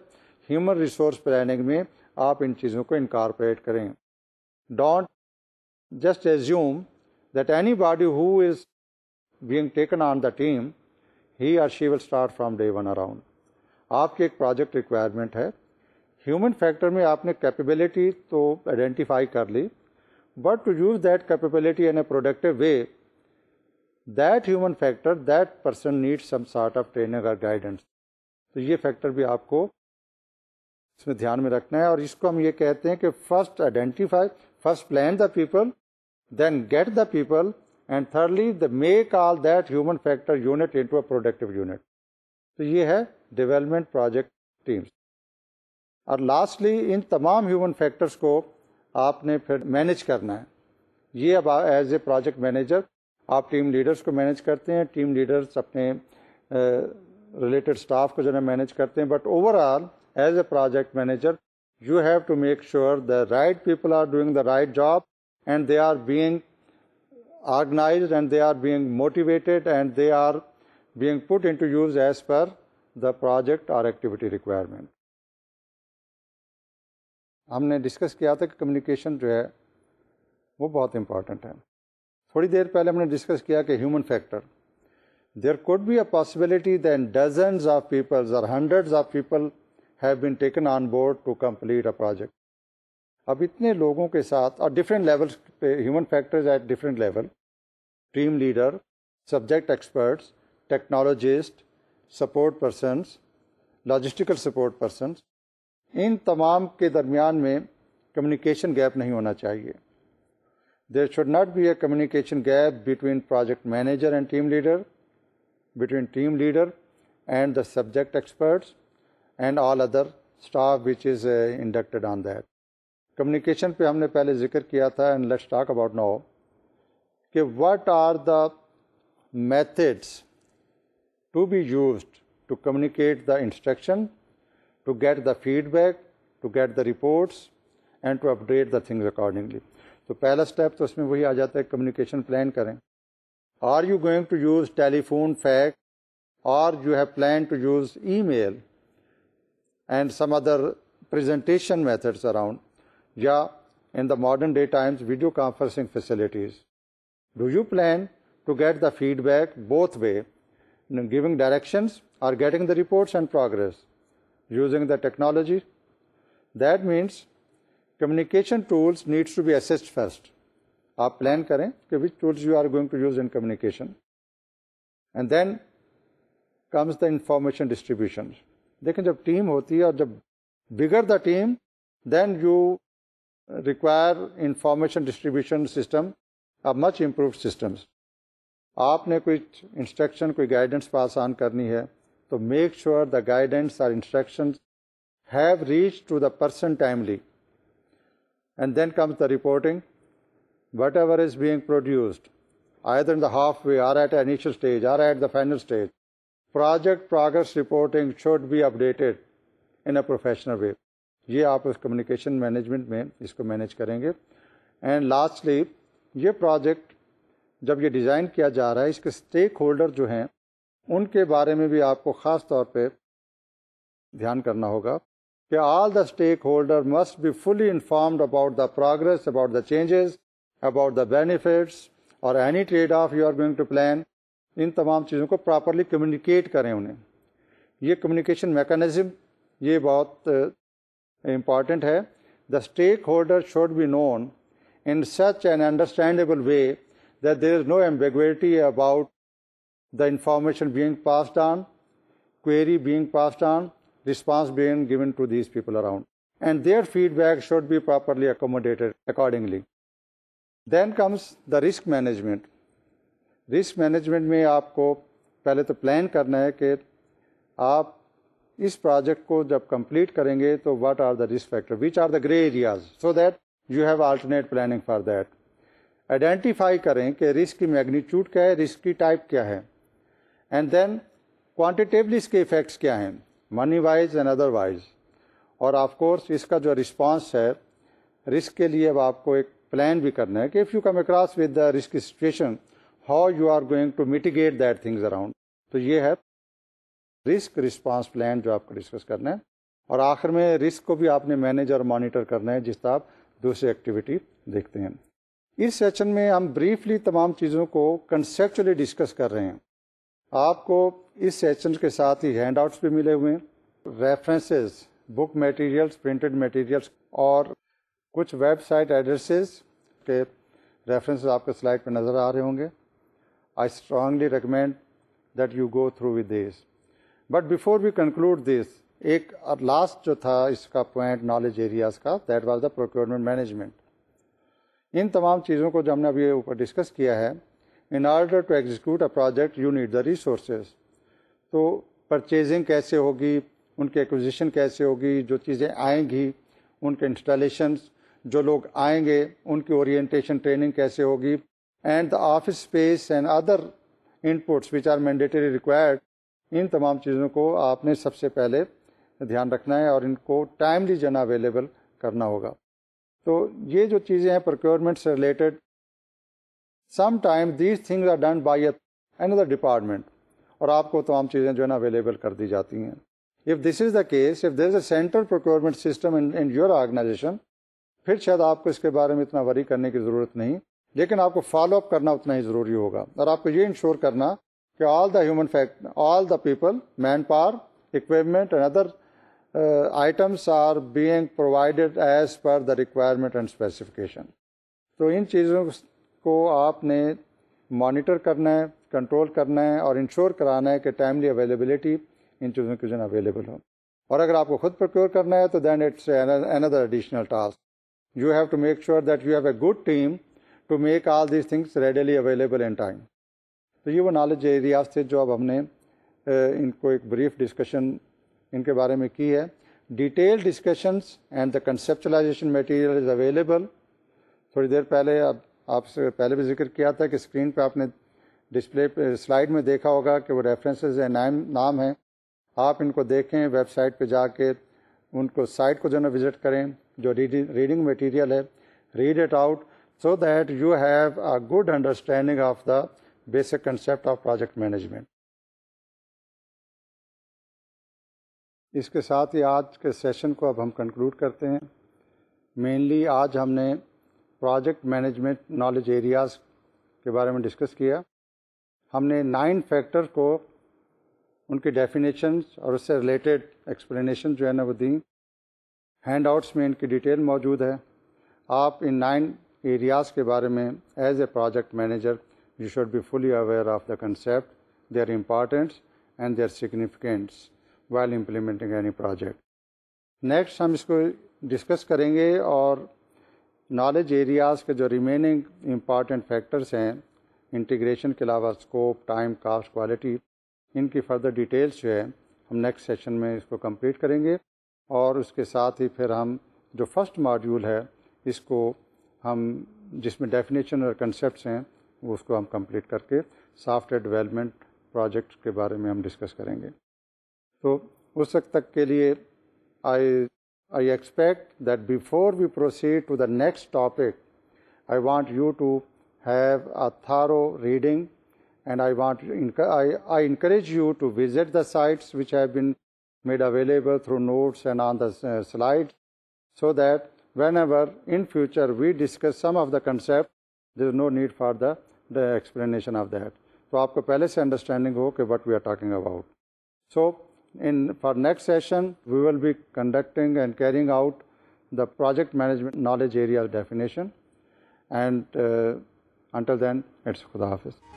human resource planning में आप इन चीज़ों को incorporate करें Don't just assume that anybody who is being taken on the team he or she will start from day one around आपके एक project requirement है human factor में आपने कैपेबिलिटी तो आइडेंटिफाई कर ली but to use that capability in a productive way that human factor that person need some sort of training और guidance तो ये फैक्टर भी आपको इसमें ध्यान में रखना है और इसको हम ये कहते हैं कि first identify first plan the people then get the people and thirdly the make all that human factor unit into a productive unit so ye hai development project teams And lastly in tamam human factors ko aapne phir manage karna hai ye ab as a project manager aap team leaders ko manage karte hain team leaders apne related staff کو جو ہے manage کرتے ہیں but overall as a project manager you have to make sure the right people are doing the right job and they are organized and they are being motivated and they are being put into use as per the project or activity requirement. हमने discuss किया था कि communication जो A वो बहुत important है थोड़ी देर पहले हमने डिस्कस किया कि human factor there could be a possibility than dozens of peoples और hundreds of people have been taken on board to complete a project अब इतने लोगों के साथ और डिफरेंट लेवल्स पे human factors at different level team leader subject experts technologist support persons logistical support persons इन तमाम के दरमियान में कम्युनिकेशन गैप नहीं होना चाहिए there should not be a communication gap between project manager and team leader between team leader and the subject experts and all other staff which is uh, on that communication पे हमने पहले जिक्र किया था and let's talk about now कि what are the methods to be use to communicate the instruction to get the feedback to get the reports and to update the things accordingly तो पहला step तो उसमें वही आ जाता है communication plan करें are you going to use telephone fax are you have plan to use e and some other presentation methods around yeah, in the modern day times, video conferencing facilities. Do you plan to get the feedback both way, in giving directions or getting the reports and progress using the technology? That means communication tools needs to be assessed first. आप plan करें which tools you are going to use in communication, and then comes the information distribution. Distribution लेकिन the team होती है और जब bigger the team then require information distribution system अब much improve systems आपने कोई इंस्ट्रक्शन कोई गाइडेंस पास ऑन करनी है तो मेक श्योर द गाइडेंस और instruction have reach to the person timely and then comes the reporting whatever is being produced either in the halfway or at initial stage or at the final stage. Project progress reporting should be updated in a professional way. ये आप उस communication management में इसको manage करेंगे and lastly ये project जब ये design किया जा रहा है इसके स्टेक होल्डर जो हैं उनके बारे में भी आपको ख़ास तौर पे ध्यान करना होगा कि all the stakeholder must be fully informed about the progress about the changes about the benefits और any trade off you are going to plan इन तमाम चीज़ों को प्रॉपरली कम्युनिकेट करें उन्हें ये कम्युनिकेशन मैकेनिज़्म ये बहुत important है the stakeholder should be known in such an understandable way that there is no ambiguity about the information being passed on, query being passed on, response being given to these people around. And their feedback should be properly accommodated accordingly. Then comes the risk management. Risk management में आपको पहले तो plan करना है कि इस project को जब कंप्लीट करेंगे तो what are the risk factor which are the grey areas so that you have alternate planning for that identify करें कि रिस्क की मैग्नीट्यूड क्या है रिस्क की टाइप क्या है एंड देन क्वांटिटेबली इसके इफेक्ट्स क्या हैं मनी वाइज एंड अदरवाइज और ऑफ कोर्स इसका जो रिस्पॉन्स है रिस्क के लिए अब आपको एक प्लान भी करना है कि if you come across with the risk situation how you are going to mitigate that things around तो ये है रिस्क रिस्पांस प्लान जो आपको डिस्कस करना है और आखिर में रिस्क को भी आपने मैनेज और मॉनिटर करना है जिस तरह आप दूसरी एक्टिविटी देखते हैं इस सेशन में हम ब्रीफली तमाम चीज़ों को कंसेपचुअली डिस्कस कर रहे हैं आपको इस सेशन के साथ ही हैंड हैंडआउट्स भी मिले हुए हैं references book materials printed materials और कुछ वेबसाइट एड्रेसेस के रेफरेंसेस आपके स्लाइड पर नज़र आ रहे होंगे I strongly recommend that you go through with this but before we conclude this एक लास्ट जो था इसका पॉइंट नॉलेज एरियाज का that was the procurement management इन तमाम चीज़ों को जो हमने अभी ऊपर डिस्कस किया है in order to execute a project you need the resource तो परचेजिंग कैसे होगी उनकी एक्विजिशन कैसे होगी जो चीज़ें आएंगी उनके इंस्टॉलेशन जो लोग आएंगे उनकी ओरिएंटेशन ट्रेनिंग कैसे होगी and the office space and other inputs which are mandatory required इन तमाम चीज़ों को आपने सबसे पहले ध्यान रखना है और इनको टाइमली जना अवेलेबल करना होगा तो ये जो चीज़ें हैं प्रोक्योरमेंट से related some time these thing are done by an other department और आपको तमाम चीज़ें जो है ना अवेलेबल कर दी जाती हैं if this is the case if there is a procurement system in in your organization फिर शायद आपको इसके बारे में इतना वरी करने की ज़रूरत नहीं लेकिन आपको फॉलोअप करना उतना ही ज़रूरी होगा और आपको ये इंश्योर करना कि all the human fact, all the people, manpower, equipment and other uh, items are being provided as per the requirement and specification. तो इन चीज़ों को आपने मॉनिटर करना है कंट्रोल करना है और इंश्योर कराना है कि टाइमली अवेलेबिलिटी इन चीज़ों की जो अवेलेबल हो और अगर आपको खुद प्रोक्योर करना है तो then it's another additional task you have to make sure that you have a good team to make all these things readily available in time तो ये वो नॉलेज एरियाज थे जो अब हमने इनको एक ब्रीफ डिस्कशन इनके बारे में की है detail discussions and the conceptualization material is available थोड़ी देर पहले अब आपसे पहले भी जिक्र किया था कि स्क्रीन पे आपने डिस्प्ले स्लाइड में देखा होगा कि वो रेफरेंसेज हैं नाम नाम हैं आप इनको देखें वेबसाइट पर जाके उनको साइट को जो ना विज़िट करें जो रीडिंग रीडिंग मटीरियल है read it out so that you have a good understanding of the basic concept of project management इसके साथ ही आज के सेशन को अब हम कंक्लूड करते हैं मेनली आज हमने प्रोजेक्ट मैनेजमेंट नॉलेज एरियाज़ के बारे में डिस्कस किया हमने नाइन फैक्टर को उनके डेफिनेशन और उससे रिलेटेड एक्सप्लेनेशन जो है ना वो दी हैंड आउट्स में इनकी डिटेल मौजूद है आप इन नाइन एरियाज़ के बारे में as a project manager you should be fully aware of the concept, their importance and their significance while implementing any project. Next हम इसको डिस्कस करेंगे और नॉलेज एरियाज़ के जो रिमेनिंग इम्पॉर्टेंट फैक्टर्स हैं इंटीग्रेशन के अलावा स्कोप टाइम कास्ट क्वालिटी इनकी फर्दर डिटेल्स जो है हम नेक्स्ट सेशन में इसको कंप्लीट करेंगे और उसके साथ ही फिर हम जो फर्स्ट मॉड्यूल है इसको हम जिसमें डेफिनेशन और कंसेप्ट हैं उसको हम कंप्लीट करके सॉफ्टवेयर डेवलपमेंट प्रोजेक्ट के बारे में हम डिस्कस करेंगे तो उस वक्त तक के लिए I I expect that before we proceed to the next topic I want you to have a thorough reading and I want I, I encourage you to visit the sites which have been made available through notes and on the uh, slides so that whenever in future we discuss some of the concept there is no need for the, the explanation of that. तो आपको पहले से understanding हो कि what we are talking about so in for next session we will be conducting and carrying out the project management knowledge area definition and uh, until then it's Khuda office.